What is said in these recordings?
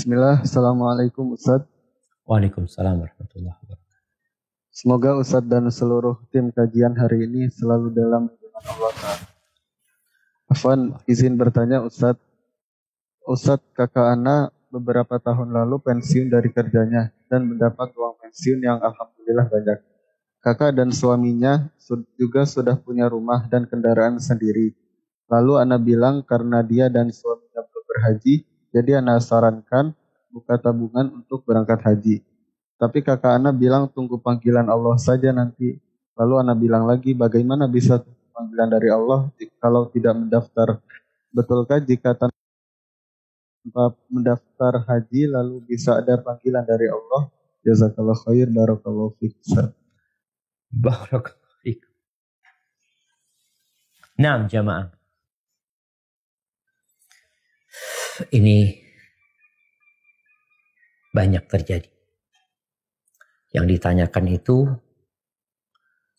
Bismillah, Assalamualaikum Ustaz. Waalaikumsalam warahmatullahi wabarakatuh. Semoga Ustaz dan seluruh tim kajian hari ini selalu dalam lindungan Allah Ta'ala. Afwan, izin bertanya Ustaz. Ustaz kakak Ana beberapa tahun lalu pensiun dari kerjanya dan mendapat uang pensiun yang alhamdulillah banyak. Kakak dan suaminya juga sudah punya rumah dan kendaraan sendiri. Lalu Ana bilang karena dia dan suaminya belum berhaji, jadi Ana sarankan buka tabungan untuk berangkat haji. Tapi kakak Ana bilang tunggu panggilan Allah saja nanti. Lalu Ana bilang lagi bagaimana bisa tunggu panggilan dari Allah kalau tidak mendaftar. Betulkah jika tanpa mendaftar haji lalu bisa ada panggilan dari Allah? Jazakallah khair barakallahu fiksa. Barakallahu Nah, jamaah. ini banyak terjadi. Yang ditanyakan itu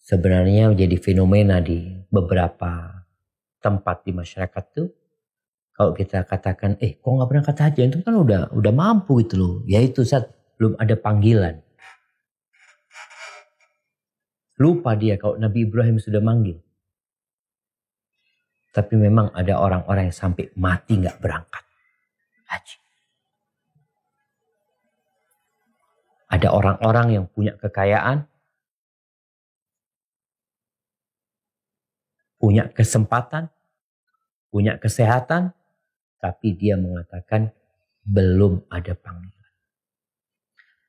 sebenarnya menjadi fenomena di beberapa tempat di masyarakat tuh. Kalau kita katakan, eh kok nggak kata haji? Itu kan udah udah mampu gitu loh. Ya itu saat belum ada panggilan. Lupa dia kalau Nabi Ibrahim sudah manggil. Tapi memang ada orang-orang yang sampai mati nggak berangkat haji. Ada orang-orang yang punya kekayaan, punya kesempatan, punya kesehatan, tapi dia mengatakan belum ada panggilan.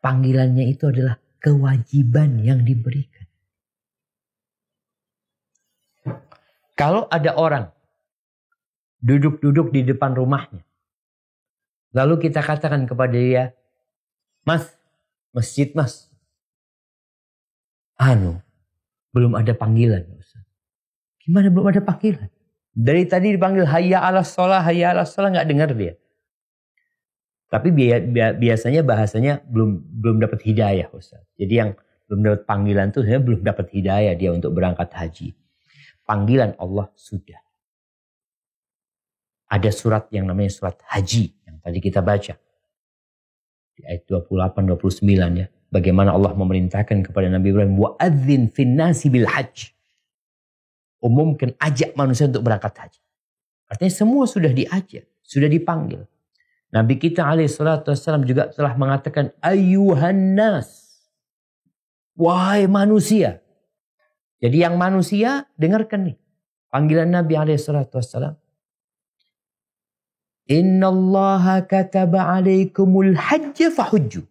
Panggilannya itu adalah kewajiban yang diberikan. Kalau ada orang duduk-duduk di depan rumahnya, Lalu kita katakan kepada dia, Mas, masjid mas. Anu, belum ada panggilan. Gimana belum ada panggilan? Dari tadi dipanggil hayya ala sholah, hayya ala sholah, nggak dengar dia. Tapi biasanya bahasanya belum belum dapat hidayah Ustaz. Jadi yang belum dapat panggilan itu sebenarnya belum dapat hidayah dia untuk berangkat haji. Panggilan Allah sudah. Ada surat yang namanya surat haji Tadi kita baca di ayat 28 29 ya. Bagaimana Allah memerintahkan kepada Nabi Ibrahim wa adzin finnasi bil hajj. Umumkan ajak manusia untuk berangkat haji. Artinya semua sudah diajak, sudah dipanggil. Nabi kita alaihissalam juga telah mengatakan ayuhan nas. Wahai manusia. Jadi yang manusia dengarkan nih. Panggilan Nabi alaihissalam. Allah kataba alaikumul hajja fahujju.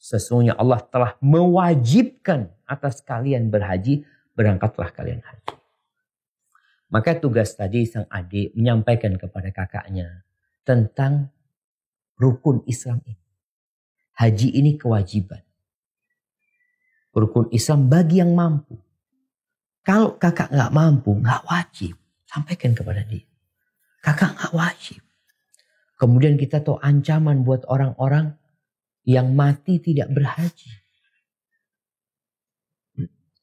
Sesungguhnya Allah telah mewajibkan atas kalian berhaji, berangkatlah kalian haji. Maka tugas tadi sang adik menyampaikan kepada kakaknya tentang rukun Islam ini. Haji ini kewajiban. Rukun Islam bagi yang mampu. Kalau kakak nggak mampu, nggak wajib. Sampaikan kepada dia. Kakak nggak wajib. Kemudian kita tahu ancaman buat orang-orang yang mati tidak berhaji.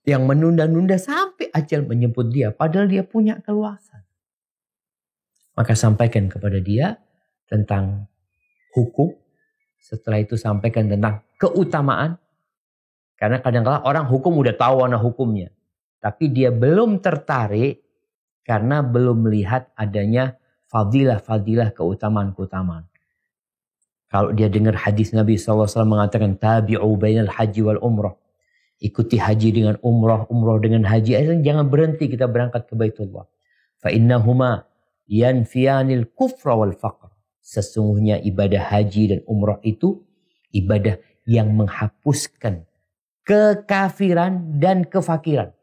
Yang menunda-nunda sampai ajal menyebut dia. Padahal dia punya keluasan. Maka sampaikan kepada dia tentang hukum. Setelah itu sampaikan tentang keutamaan. Karena kadang-kadang orang hukum udah tahu warna hukumnya. Tapi dia belum tertarik karena belum melihat adanya fadilah-fadilah keutamaan-keutamaan. Kalau dia dengar hadis Nabi SAW mengatakan tabi'u bainal haji wal umrah. Ikuti haji dengan umroh, umroh dengan haji. Jangan berhenti kita berangkat ke Baitullah. Fa innahuma yanfiyanil kufra wal faqr. Sesungguhnya ibadah haji dan umroh itu ibadah yang menghapuskan kekafiran dan kefakiran.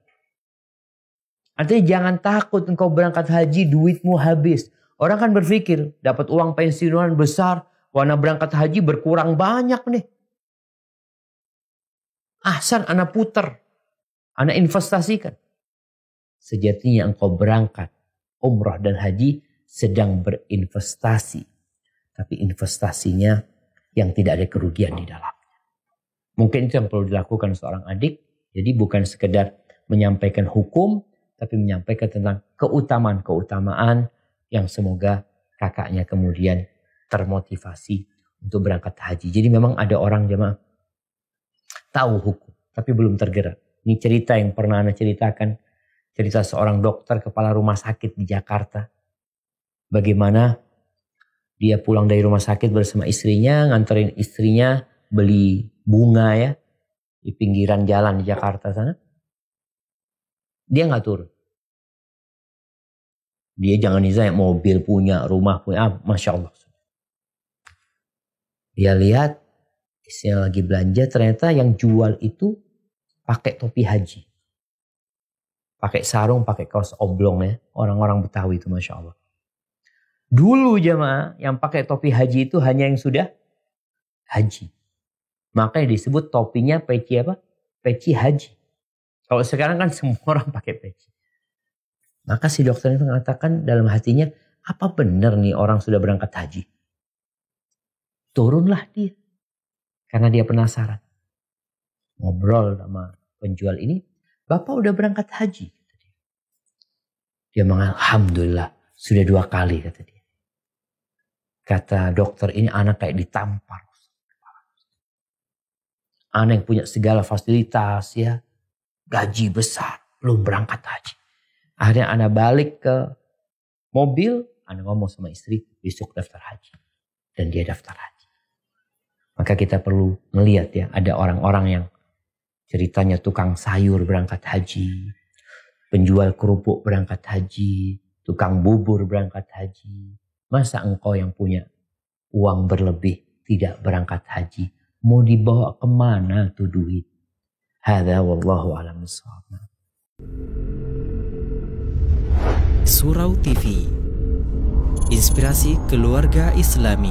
Artinya jangan takut engkau berangkat haji duitmu habis. Orang kan berpikir dapat uang pensiunan besar, warna berangkat haji berkurang banyak nih. Ahsan anak puter, anak investasikan. Sejatinya engkau berangkat umrah dan haji sedang berinvestasi. Tapi investasinya yang tidak ada kerugian di dalamnya. Mungkin itu yang perlu dilakukan seorang adik. Jadi bukan sekedar menyampaikan hukum, tapi menyampaikan tentang keutamaan-keutamaan yang semoga kakaknya kemudian termotivasi untuk berangkat haji. Jadi memang ada orang jemaah tahu hukum tapi belum tergerak. Ini cerita yang pernah Anda ceritakan. Cerita seorang dokter kepala rumah sakit di Jakarta. Bagaimana dia pulang dari rumah sakit bersama istrinya, nganterin istrinya beli bunga ya di pinggiran jalan di Jakarta sana. Dia nggak turun. Dia jangan yang mobil punya, rumah punya, ah, masya Allah. Dia lihat istrinya lagi belanja, ternyata yang jual itu pakai topi haji. Pakai sarung, pakai kaos oblong ya. Orang-orang Betawi itu Masya Allah. Dulu jemaah yang pakai topi haji itu hanya yang sudah haji. Makanya disebut topinya peci apa? Peci haji. Kalau sekarang kan semua orang pakai peci. Maka si dokter itu mengatakan dalam hatinya, apa benar nih orang sudah berangkat haji? Turunlah dia. Karena dia penasaran. Ngobrol sama penjual ini, Bapak udah berangkat haji. Kata dia. dia mengatakan, Alhamdulillah, sudah dua kali kata dia. Kata dokter ini anak kayak ditampar. Anak yang punya segala fasilitas ya. Gaji besar, belum berangkat haji. Akhirnya Ana balik ke mobil, Ana ngomong sama istri, besok daftar haji. Dan dia daftar haji. Maka kita perlu melihat ya, ada orang-orang yang ceritanya tukang sayur berangkat haji, penjual kerupuk berangkat haji, tukang bubur berangkat haji. Masa engkau yang punya uang berlebih tidak berangkat haji? Mau dibawa kemana tuh duit? Hada wallahu alam Thank Surau TV Inspirasi Keluarga Islami